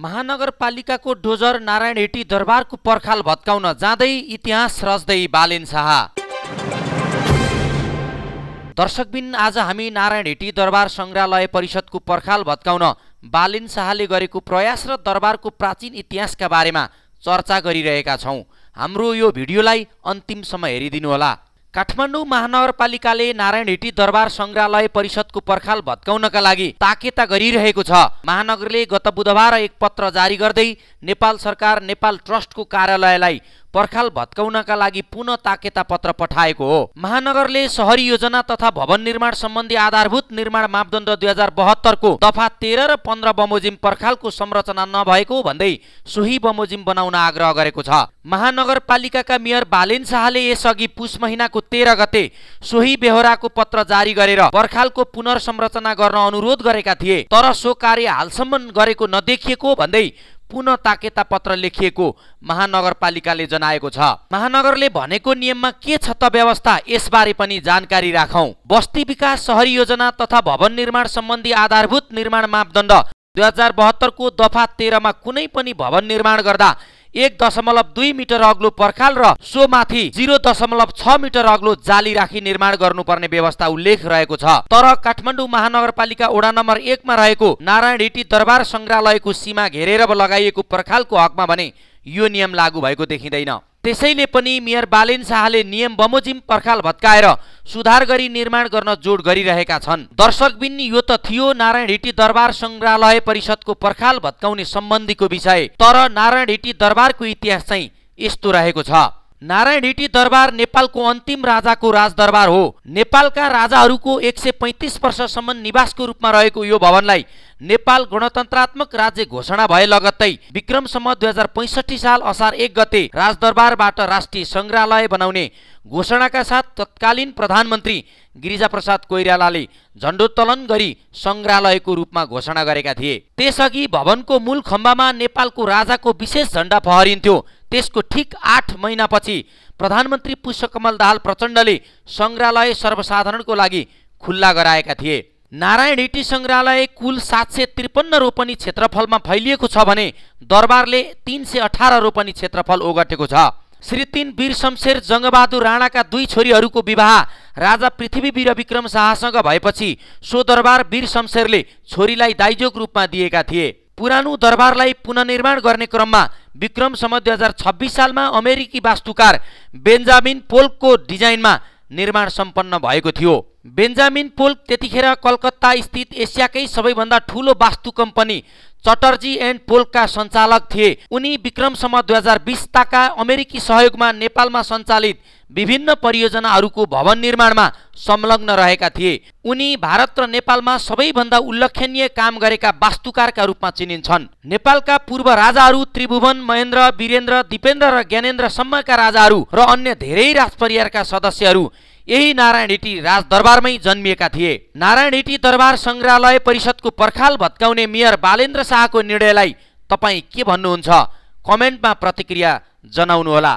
महानगरपालिकाको dozer Narayan Hattie दरबारको पर्खाल भत्काउन जाँदै इतिहास रच्दै बालेन शाह दर्शकबिन आज हामी नारायण हेटी दरबार सङ्ग्रहालय परिषदको पर्खाल भत्काउन बालेन शाहले गरेको प्रयास र दरबारको प्राचीन इतिहासका बारेमा चर्चा गरिरहेका छौँ हाम्रो यो भिडियोलाई अन्तिमसम्म हेरिदिनुहोला काठमाडौँ महानगरपालिकाले नारायणहिटी दरबार सङ्ग्रहालय परिषदको पर्खाल भत्काउनका लागि ताकेता गरिरहेको छ महानगरले गत बुधबार एक पत्र जारी गर्दै नेपाल सरकार नेपाल ट्रस्टको कार्यालयलाई पर्खाल भत्काउनका लागि पुनः ताकेता पत्र पठाएको हो महानगरले सहरी योजना तथा भवन निर्माण सम्बन्धी आधारभूत निर्माण मापदण्ड दुई हजार बहत्तरको दफा तेह्र र पन्ध्र बमोजिम पर्खालको संरचना नभएको भन्दै सोही बमोजिम बनाउन आग्रह गरेको छ महानगरपालिकाका मेयर बालेन शाहले यसअघि पुष महिनाको तेह्र गते सोही बेहोराको पत्र जारी गरेर पर्खालको पुनर्संरचना गर्न अनुरोध गरेका थिए तर सो कार्य हालसम्म गरेको नदेखिएको भन्दै पुनः ताकेता पत्र लेखिएको महानगरपालिकाले जनाएको छ महानगरले भनेको नियममा के छ त व्यवस्था यसबारे पनि जानकारी राखौ बस्ती विकास सहरी योजना तथा भवन निर्माण सम्बन्धी आधारभूत निर्माण मापदण्ड दुई हजार बहत्तरको दफा तेह्रमा कुनै पनि भवन निर्माण गर्दा एक दशमलव दुई मिटर अग्लो पर्खाल र सोमाथि जिरो दशमलव छ मिटर अग्लो जाली राखी निर्माण गर्नुपर्ने व्यवस्था उल्लेख रहेको छ तर काठमाडौँ महानगरपालिका वडा नम्बर एकमा रहेको नारायण हिटी दरबार सङ्ग्रहालयको सीमा घेरेर लगाइएको पर्खालको हकमा भने यो नियम लागू भएको देखिँदैन त्यसैले पनि मेयर बालेन शाहले नियम बमोजिम पर्खाल भत्काएर सुधार गरी निर्माण गर्न जोड गरिरहेका छन् दर्शकबिन यो त थियो नारायण हिटी दरबार सङ्ग्रहालय परिषदको पर्खाल भत्काउने सम्बन्धीको विषय तर नारायण हिटी दरबारको इतिहास चाहिँ यस्तो रहेको छ नारायण हिटी दरबार नेपालको अन्तिम राजाको राजदरबार हो नेपालका राजाहरूको एक सय पैँतिस वर्षसम्म निवासको रूपमा रहेको यो भवनलाई नेपाल गणतन्त्रात्मक राज्य घोषणा भए लगत्तै विक्रमसम्म दुई हजार पैँसठी साल असार एक गते राजदरबारबाट राष्ट्रिय सङ्ग्रहालय बनाउने घोषणाका साथ तत्कालीन प्रधानमन्त्री गिरिजाप्रसाद कोइरालाले झण्डोत्तोलन गरी सङ्ग्रहालयको रूपमा घोषणा गरेका थिए त्यसअघि भवनको मूल खम्बामा नेपालको राजाको विशेष झण्डा फहरिन्थ्यो त्यसको ठिक आठ महिनापछि प्रधानमन्त्री पुष्पकमल दाहाल प्रचण्डले सङ्ग्रहालय सर्वसाधारणको लागि खुल्ला गराएका थिए नारायण हिटी सङ्ग्रहालय कुल सात सय त्रिपन्न रोपनी क्षेत्रफलमा फैलिएको छ भने दरबारले तिन सय अठार रोपनी क्षेत्रफल ओगटेको छ श्री तिन वीर शमशेर जङ्गबहादुर राणाका दुई छोरीहरूको विवाह राजा पृथ्वी वीर विक्रम शाहसँग भएपछि सो दरबार वीर शमशेरले छोरीलाई दाइजोक रूपमा दिएका थिए पुरानो दरबारलाई पुननिर्माण गर्ने क्रममा विक्रमसम्म दुई हजार छब्बिस सालमा अमेरिकी वास्तुकार बेन्जामिन पोल्कको डिजाइनमा निर्माण सम्पन्न भएको थियो बेन्जामिन पोल्क त्यतिखेर कलकत्ता स्थित एसियाकै सबैभन्दा ठुलो वास्तु कम्पनी चटर्जी एन्ड पोलका सञ्चालक थिए उनी विक्रमसम्म दुई हजार बिस ताका अमेरिकी सहयोगमा नेपालमा सञ्चालित विभिन्न परियोजनाहरूको भवन निर्माणमा संलग्न रहेका थिए उनी भारत र नेपालमा सबैभन्दा उल्लेखनीय काम गरेका वास्तुकारका रूपमा चिनिन्छन् नेपालका पूर्व राजाहरू त्रिभुवन महेन्द्र वीरेन्द्र दिपेन्द्र र ज्ञानेन्द्रसम्मका राजाहरू र अन्य धेरै राजपरिवारका सदस्यहरू यही नारायण हेटी राजदरबारमै जन्मिएका थिए नारायण हेटी दरबार सङ्ग्रहालय परिषदको पर्खाल भत्काउने मेयर बालेन्द्र शाहको निर्णयलाई तपाईँ के भन्नुहुन्छ कमेन्टमा प्रतिक्रिया जनाउनुहोला